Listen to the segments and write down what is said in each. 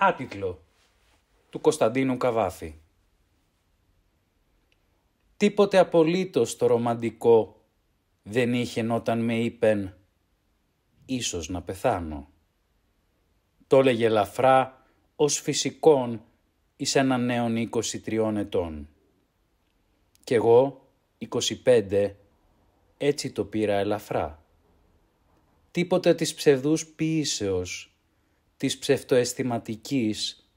άτιτλο του Κωνσταντίνου Καβάθη. Τίποτε απολύτως το ρομαντικό δεν είχε όταν με είπεν «Ίσως να πεθάνω». Το έλεγε ελαφρά ως φυσικόν εις έναν νέον 23 ετών. Κι εγώ, 25, έτσι το πήρα ελαφρά. Τίποτε της ψευδούς ποιήσεως της ψευτοαισθηματικής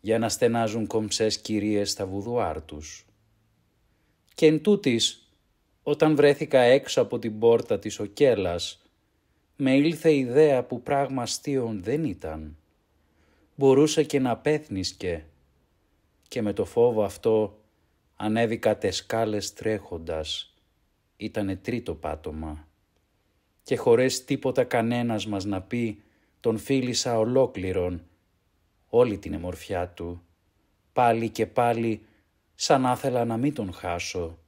για να στενάζουν κομψές κυρίες στα βουδουάρ τους. Και εν τούτης, όταν βρέθηκα έξω από την πόρτα της οκέλας, με ήλθε ιδέα που πράγμα αστείων δεν ήταν. Μπορούσε και να πέθνισκε και με το φόβο αυτό ανέβηκα τεσκάλες τρέχοντας. Ήτανε τρίτο πάτωμα και χωρίς τίποτα κανένας μας να πει τον φίλησα ολόκληρον, όλη την εμορφιά του, πάλι και πάλι σαν άθελα να μην τον χάσω.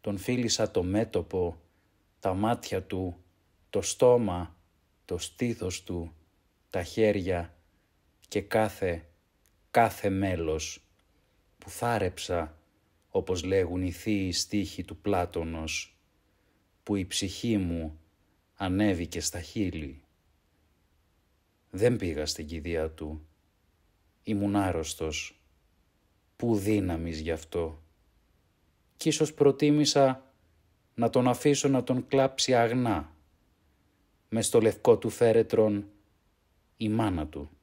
Τον φίλησα το μέτωπο, τα μάτια του, το στόμα, το στήθος του, τα χέρια και κάθε, κάθε μέλος που θάρεψα, όπως λέγουν οι θείοι στίχοι του Πλάτωνος, που η ψυχή μου ανέβηκε στα χείλη. Δεν πήγα στην κηδεία του. Ήμουν άρρωστος. Πού δύναμης γι' αυτό. Κι ίσως προτίμησα να τον αφήσω να τον κλάψει αγνά. Μες στο λευκό του φέρετρον η μάνα του.